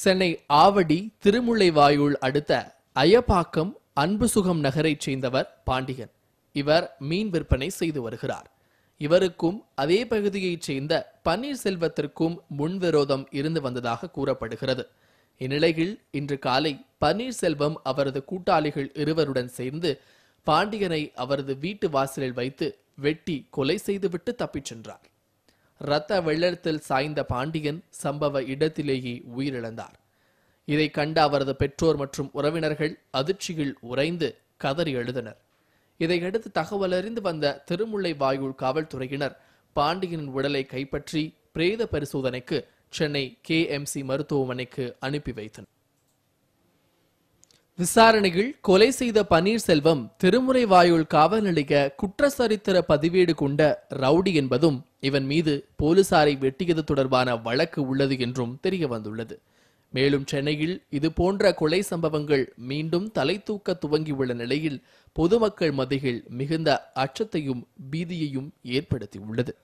சென்னை ஆவடி திருமுல்லைவாயுள் அடுத்த அயப்பாக்கம் அன்பு சுகம் நகரைச் சேர்ந்தவர் பாண்டியன் இவர் மீன் விற்பனை செய்து வருகிறார் இவருக்கும் அதே பகுதியைச் சேர்ந்த பன்னீர்செல்வத்திற்கும் முன்விரோதம் இருந்து வந்ததாக கூறப்படுகிறது இந்நிலையில் இன்று காலை பன்னீர்செல்வம் அவரது கூட்டாளிகள் இருவருடன் சேர்ந்து பாண்டியனை அவரது வீட்டு வாசலில் வைத்து வெட்டி கொலை செய்துவிட்டு தப்பிச் சென்றார் இரத்த வெள்ளத்தில் சாய்ந்த பாண்டியன் சம்பவ இடத்திலேயே உயிரிழந்தார் இதை கண்ட அவரது பெற்றோர் மற்றும் உறவினர்கள் அதிர்ச்சியில் உறைந்து கதறி எழுதினர் இதையடுத்து தகவல் அறிந்து வந்த திருமுல்லை வாயுள் காவல்துறையினர் பாண்டியனின் உடலை கைப்பற்றி பிரேத பரிசோதனைக்கு சென்னை கே சி மருத்துவமனைக்கு அனுப்பி வைத்தனர் விசாரணையில் கொலை செய்த பன்னீர்செல்வம் திருமுறை வாயுள் காவல் நிலைய குற்றச்சரித்திர பதிவேடு கொண்ட ரவுடி என்பதும் இவன் மீது போலீசாரை வெட்டியது தொடர்பான வழக்கு உள்ளது என்றும் தெரிய வந்துள்ளது மேலும் சென்னையில் இது போன்ற கொலை சம்பவங்கள் மீண்டும் தலை தூக்க துவங்கியுள்ள நிலையில் பொதுமக்கள் மத்தியில் மிகுந்த அச்சத்தையும் பீதியையும் ஏற்படுத்தியுள்ளது